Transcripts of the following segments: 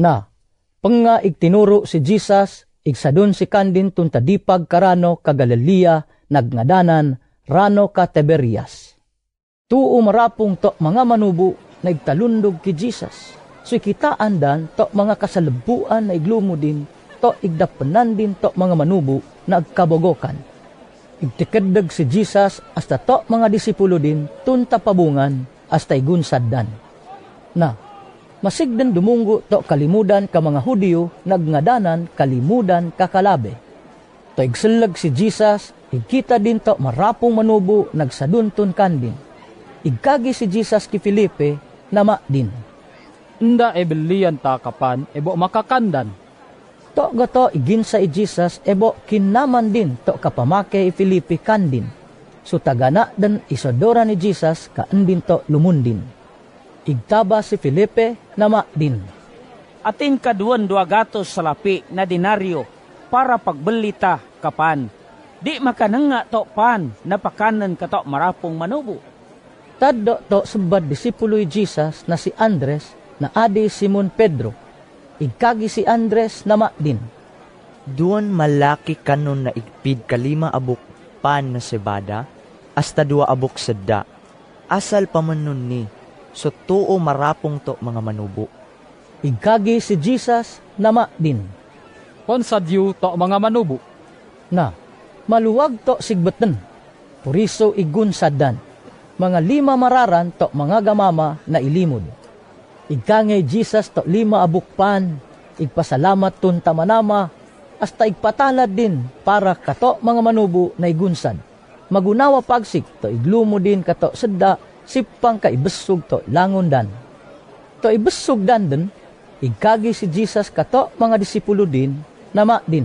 na panga igtinuro si Jesus igsadon si kandin tuntadipag karano ka nagngadanan rano ka Tiberias. Tuo marapong to mga manubo nagtalundog ki Jesus. So ikitaan dan to mga kasalbuan na iglumo din to igdapanan din to mga manubo na agkabogokan. Igtikaddag si Jesus hasta to mga disipulo din tunta pabungan hasta igunsad dan. Na, Masigdan dumungo to kalimudan ka mga Hudyo, nagngadanan kalimudan kakalabe. To igsalag si Jesus, igkita din to marapong manubo, nagsaduntun kandin. Igkagi si Jesus ki Felipe, nama din. Nda ebelian takapan, ebo makakandan. To gato igin sa i Jesus, ebo kinaman din to kapamake i Filipe kandin. So tagana dan isodora ni Jesus kaandin to lumundin Igtaba si Felipe na maadin. Atin kaduan dua gatos sa na dinaryo para pagbelita kapan. Di makananga to pan na pakanan kato marapong manubo. Taddo to subad disipuloy Jesus na si Andres na adi Simon Pedro. Igkagi si Andres na maadin. Doon malaki kanon na igpid kalima abok pan na sebada, asta dua abok sedda. Asal pa ni, so tuo marapong to mga manubo. Igkagi si Jesus nama din. Konsadyo to mga manubo. Na, maluwag to sigbeten. Puriso igun Mga lima mararan to mga gamama na ilimod. Igkangay Jesus to lima abukpan. Igpasalamat tun tamanama Asta igpatalad din para kato mga manubo na igunsad. Magunawa pagsik to iglumo din kato sedda sipang ka ibesog to langundan. To ibesog dandan, igkagi si Jesus kato mga disipulo din, nama din.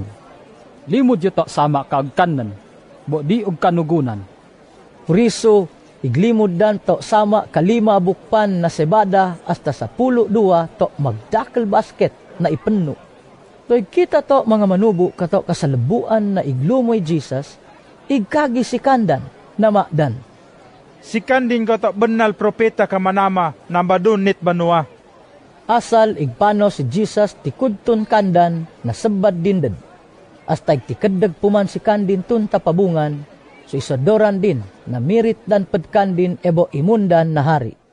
Limod to sama kag kanan, bo di og kanugunan. Riso, iglimod dan to sama kalima bukpan na sebada hasta sa pulo dua to magdakal basket na ipenno. To'y kita to mga manubo kato kasalabuan na iglumoy Jesus, igkagi si kandan, nama dan. si kanding ko to benal propeta ka manama na Dunit banua. Asal igpano si Jesus ti kudtun kandan na sebat dinded. Asta igtikedag puman si kandin tun tapabungan, so isadoran din na mirit dan pedkandin ebo imundan na hari.